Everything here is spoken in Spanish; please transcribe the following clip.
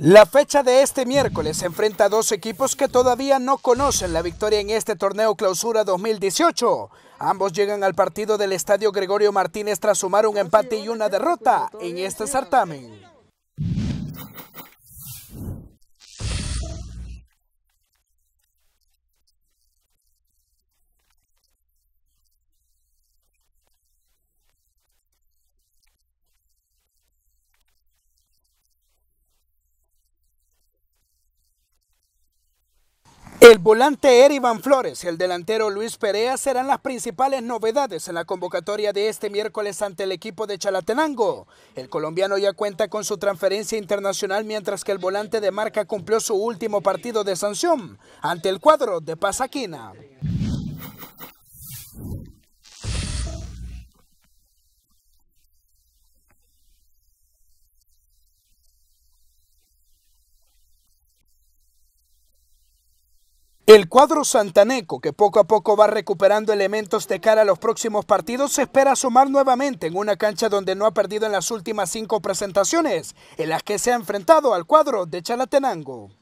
La fecha de este miércoles se enfrenta a dos equipos que todavía no conocen la victoria en este torneo clausura 2018. Ambos llegan al partido del Estadio Gregorio Martínez tras sumar un empate y una derrota en este certamen. El volante Erivan Flores y el delantero Luis Perea serán las principales novedades en la convocatoria de este miércoles ante el equipo de Chalatenango. El colombiano ya cuenta con su transferencia internacional mientras que el volante de marca cumplió su último partido de sanción ante el cuadro de Pasaquina. El cuadro santaneco, que poco a poco va recuperando elementos de cara a los próximos partidos, se espera sumar nuevamente en una cancha donde no ha perdido en las últimas cinco presentaciones, en las que se ha enfrentado al cuadro de Chalatenango.